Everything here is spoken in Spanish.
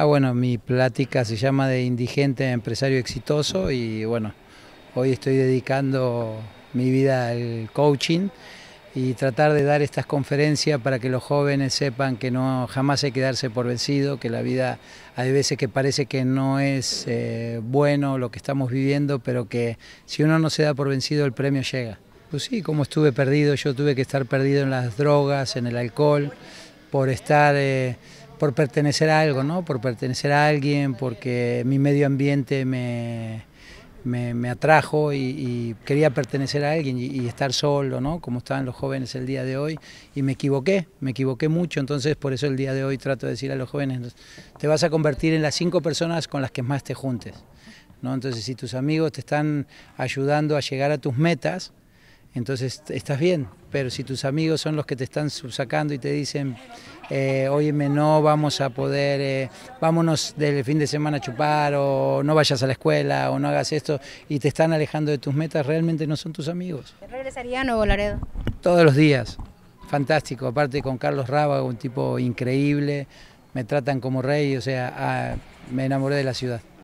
Ah, bueno, mi plática se llama de indigente empresario exitoso y bueno, hoy estoy dedicando mi vida al coaching y tratar de dar estas conferencias para que los jóvenes sepan que no jamás hay que darse por vencido, que la vida hay veces que parece que no es eh, bueno lo que estamos viviendo, pero que si uno no se da por vencido el premio llega. Pues sí, como estuve perdido, yo tuve que estar perdido en las drogas, en el alcohol, por estar... Eh, por pertenecer a algo, ¿no? Por pertenecer a alguien, porque mi medio ambiente me, me, atrajo y, quería pertenecer a alguien y, estar solo, ¿no? Como estaban los jóvenes el día de hoy y me equivoqué, me equivoqué mucho, entonces por eso el día de hoy trato de decir a los jóvenes, te vas a convertir en las cinco personas con las que más te juntes, ¿no? Entonces si tus amigos te están ayudando a llegar a tus metas, entonces estás bien, pero si tus amigos son los que te están subsacando y te dicen eh, óyeme, no vamos a poder, eh, vámonos del fin de semana a chupar, o no vayas a la escuela, o no hagas esto, y te están alejando de tus metas, realmente no son tus amigos. regresarían a Nuevo Laredo? Todos los días, fantástico, aparte con Carlos Raba, un tipo increíble, me tratan como rey, o sea, ah, me enamoré de la ciudad.